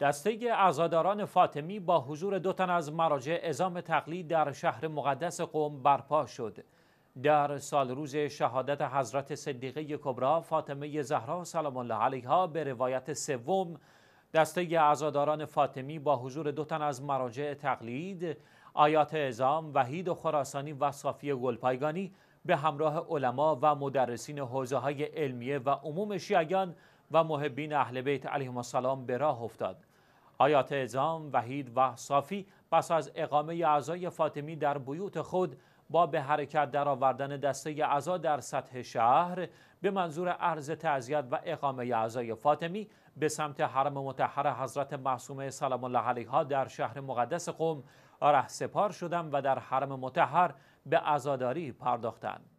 دسته عزاداران فاطمی با حضور دو تن از مراجع اعزام تقلید در شهر مقدس قوم برپا شد. در سال روز شهادت حضرت صدیقه کبرا فاطمه زهرا سلام الله علیها به روایت سوم دسته عزاداران فاطمی با حضور دو تن از مراجع تقلید آیات اعزام وحید و خراسانی و صافی گلپایگانی به همراه علما و مدرسین حوزه های علمیه و عموم شیعیان و محبین اهل بیت علیهم السلام به راه افتاد آیات اعظام وحید و صافی پس از اقامه اعضای فاطمی در بیوت خود با به حرکت درآوردن دسته اعضا در سطح شهر به منظور عرض تعذیت و اقامه اعضای فاطمی به سمت حرم متحر حضرت معصومه سلام الله علیها در شهر مقدس قوم راه سپار شدند و در حرم متحر به عزاداری پرداختند